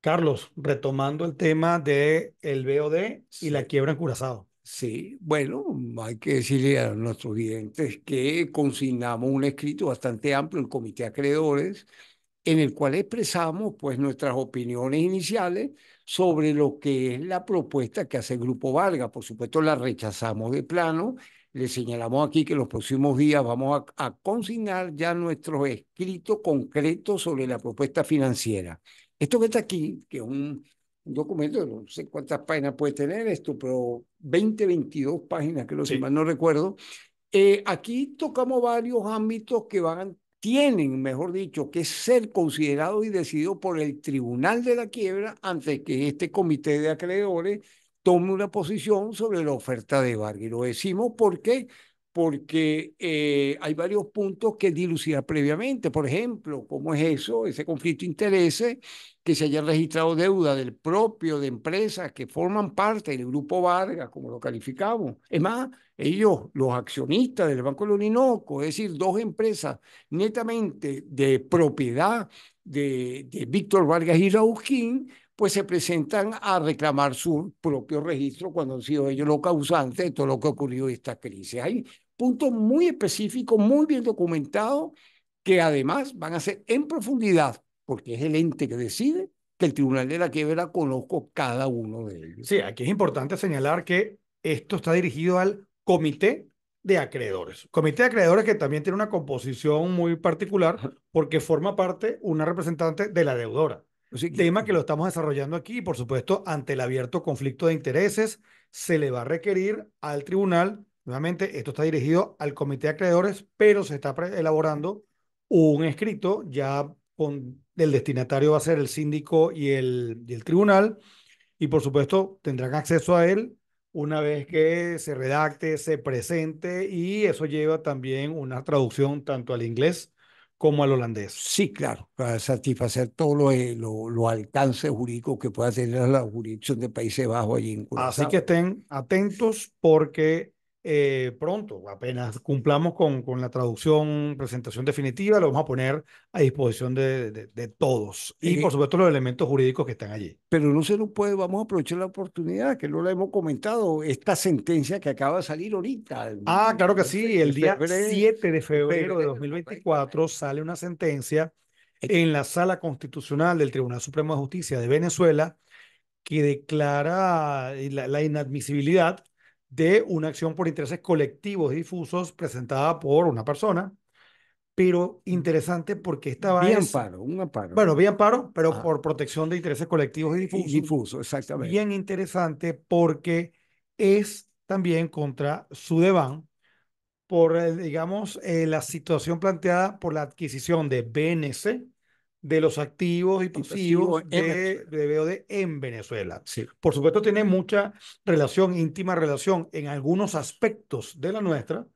Carlos, retomando el tema del el BOD y la quiebra en Curazao. Sí, bueno, hay que decirle a nuestros clientes que consignamos un escrito bastante amplio el Comité de Acreedores, en el cual expresamos pues nuestras opiniones iniciales sobre lo que es la propuesta que hace el Grupo Valga. Por supuesto, la rechazamos de plano. Le señalamos aquí que los próximos días vamos a, a consignar ya nuestros escrito concreto sobre la propuesta financiera. Esto que está aquí, que es un, documento, no sé cuántas páginas puede tener esto, pero 20, 22 páginas, creo, sí. si mal no recuerdo. Eh, aquí tocamos varios ámbitos que van, tienen, mejor dicho, que ser considerados y decididos por el Tribunal de la Quiebra antes que este comité de acreedores tome una posición sobre la oferta de Vargas. Y lo decimos porque porque eh, hay varios puntos que dilucidar previamente. Por ejemplo, ¿cómo es eso? Ese conflicto de intereses, que se haya registrado deuda del propio, de empresas que forman parte del grupo Vargas, como lo calificamos. Es más, ellos, los accionistas del Banco del Orinoco, es decir, dos empresas netamente de propiedad de, Víctor Vargas y Raúl Quín, pues se presentan a reclamar su propio registro cuando han sido ellos los causantes de todo lo que ha ocurrido en esta crisis. Hay punto muy específico, muy bien documentado, que además van a ser en profundidad, porque es el ente que decide que el Tribunal de la Quiebra conozco cada uno de ellos. Sí, aquí es importante señalar que esto está dirigido al Comité de Acreedores. Comité de Acreedores que también tiene una composición muy particular porque forma parte una representante de la deudora. Tema que lo estamos desarrollando aquí y por supuesto ante el abierto conflicto de intereses se le va a requerir al tribunal Nuevamente, esto está dirigido al comité de acreedores, pero se está elaborando un escrito ya el destinatario va a ser el síndico y el, el tribunal, y por supuesto tendrán acceso a él una vez que se redacte, se presente, y eso lleva también una traducción tanto al inglés como al holandés. Sí, claro, para satisfacer todo lo, eh, lo alcance jurídico que pueda tener la jurisdicción de Países Bajos allí Así que estén atentos porque eh, pronto, apenas cumplamos con, la traducción, presentación definitiva, lo vamos a poner a disposición de, todos. Y eh, por supuesto los elementos jurídicos que están allí. Pero no se nos puede, vamos a aprovechar la oportunidad, que no la hemos comentado, esta sentencia que acaba de salir ahorita. ah, claro que sí, el día 7 de febrero de 2024 sale una sentencia eh. en la sala constitucional del Tribunal Supremo de Justicia de Venezuela que declara la inadmisibilidad de una acción por intereses colectivos difusos presentada por una persona, pero mm. interesante porque estaba... Bien paro, un amparo. Bueno, bien paro, pero ah. por protección de intereses colectivos y difusos. difuso, exactamente. Bien interesante porque es también contra su deván por, eh, digamos, eh, la situación planteada por la adquisición de BNC de los activos y pasivos de, de BOD en Venezuela. Sí. Por supuesto, tiene mucha relación, íntima relación en algunos aspectos de la nuestra,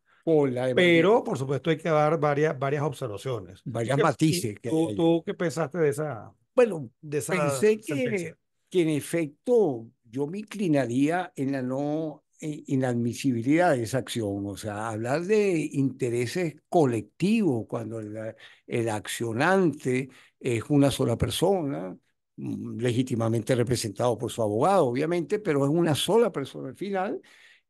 pero por supuesto hay que dar varias, varias observaciones. Varias Que tú, qué pensaste de esa? Bueno, de esa pensé que, que, en efecto yo me inclinaría en la no inadmisibilidad de esa acción, o sea, hablar de intereses colectivos cuando el, accionante es una sola persona, mm, legítimamente representado por su abogado, obviamente, pero es una sola persona al final.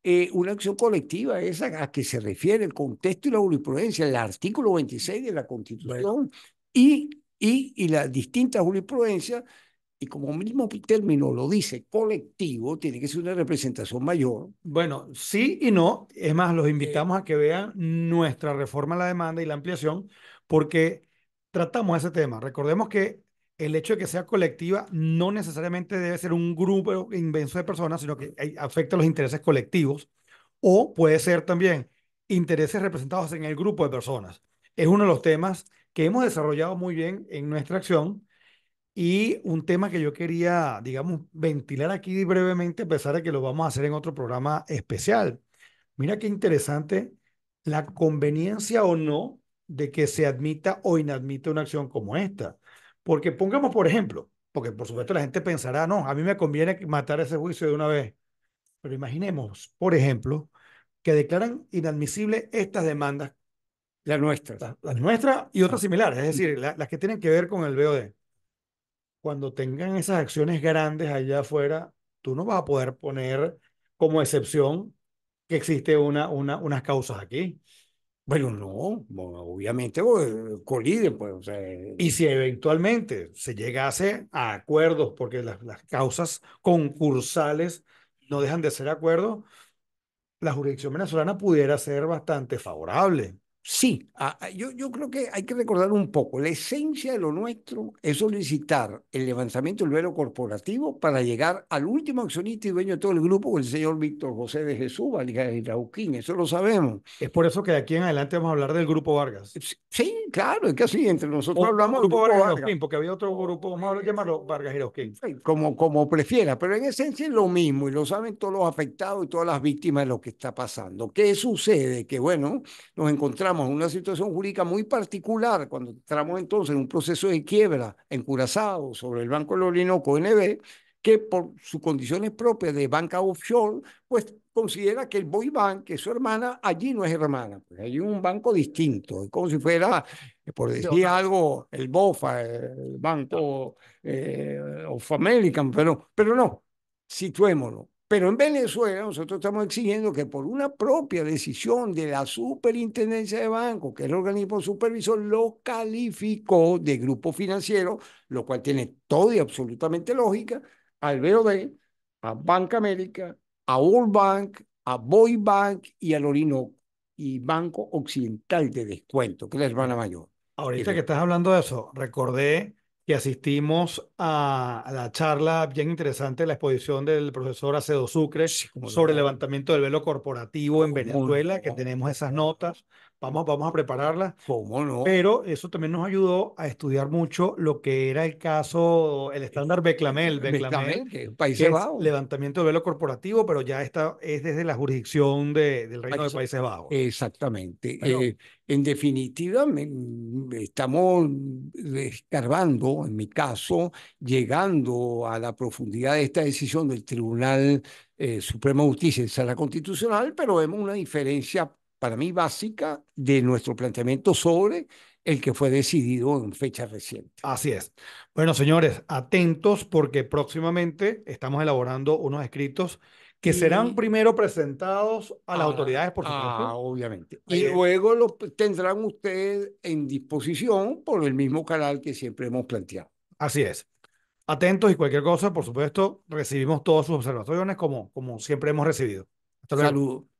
Eh, una acción colectiva es a, que se refiere el contexto y la jurisprudencia, el artículo 26 de la Constitución y, y, y las distintas jurisprudencias y como mismo término lo dice, colectivo, tiene que ser una representación mayor. Bueno, sí y no. Es más, los invitamos a que vean nuestra reforma a la demanda y la ampliación, porque tratamos ese tema. Recordemos que el hecho de que sea colectiva no necesariamente debe ser un grupo inmenso de personas, sino que afecta a los intereses colectivos, o puede ser también intereses representados en el grupo de personas. Es uno de los temas que hemos desarrollado muy bien en nuestra acción y un tema que yo quería, digamos, ventilar aquí brevemente, a pesar de que lo vamos a hacer en otro programa especial. Mira qué interesante la conveniencia o no de que se admita o inadmita una acción como esta. Porque pongamos, por ejemplo, porque por supuesto la gente pensará, no, a mí me conviene matar ese juicio de una vez. Pero imaginemos, por ejemplo, que declaran inadmisibles estas demandas. Las nuestras. Las nuestras y otras similares, es decir, las que tienen que ver con el BOD cuando tengan esas acciones grandes allá afuera, tú no vas a poder poner como excepción que existe una, una, unas causas aquí. Bueno, no, obviamente pues, coliden, pues, y si eh, eventualmente se llegase a acuerdos, porque las, las causas concursales no dejan de ser acuerdos, la jurisdicción venezolana pudiera ser bastante favorable. Sí, yo, creo que hay que recordar un poco, la esencia de lo nuestro es solicitar el levantamiento del velo corporativo para llegar al último accionista y dueño de todo el grupo, el señor Víctor José de Jesús, Vargas de eso lo sabemos. Es por eso que de aquí en adelante vamos a hablar del grupo Vargas. Eh, sí, claro, es que así, entre nosotros hablamos del grupo, Vargas, porque había otro grupo, vamos a llamarlo Vargas como, como prefiera, pero en esencia es lo mismo y lo saben todos los afectados y todas las víctimas de lo que está pasando. ¿Qué sucede? Que bueno, nos encontramos una situación jurídica muy particular, cuando entramos entonces en un proceso de quiebra en Curazao sobre el Banco del Orinoco NB, que por sus condiciones propias de banca offshore, pues considera que el Boy Bank, que es su hermana, allí no es hermana, hay pues un banco distinto, como si fuera, eh, por decir algo, el BOFA, el Banco eh, of American, pero, pero no, situémonos. Pero en Venezuela nosotros estamos exigiendo que por una propia decisión de la Superintendencia de banco, que es el organismo supervisor, lo calificó de grupo financiero, lo cual tiene todo y absolutamente lógica, al BOD, a Banca América, a World Bank, a Boy Bank y al Orinoco y Banco Occidental de Descuento, que es la hermana mayor. Ahorita que estás hablando de eso, recordé y asistimos a, la charla bien interesante, la exposición del profesor Acedo Sucre sobre el levantamiento del velo corporativo en Venezuela, que tenemos esas notas, vamos, a prepararla. ¿Cómo no? Pero eso también nos ayudó a estudiar mucho lo que era el caso, el estándar Beclamel. Beclamel, que, Países Bajos. Levantamiento de velo corporativo, pero ya está, es desde la jurisdicción del Reino de Países Bajos. Exactamente. Eh, en definitiva, estamos escarbando, en mi caso, llegando a la profundidad de esta decisión del Tribunal eh, Supremo de Justicia en Sala Constitucional, pero vemos una diferencia para mí básica de nuestro planteamiento sobre el que fue decidido en fecha reciente. Así es. Bueno, señores, atentos porque próximamente estamos elaborando unos escritos que serán primero presentados a las ah, autoridades, por supuesto. Ah, obviamente. Y luego los tendrán ustedes en disposición por el mismo canal que siempre hemos planteado. Así es. Atentos y cualquier cosa, por supuesto, recibimos todas sus observaciones como, como siempre hemos recibido. Hasta luego. Saludos.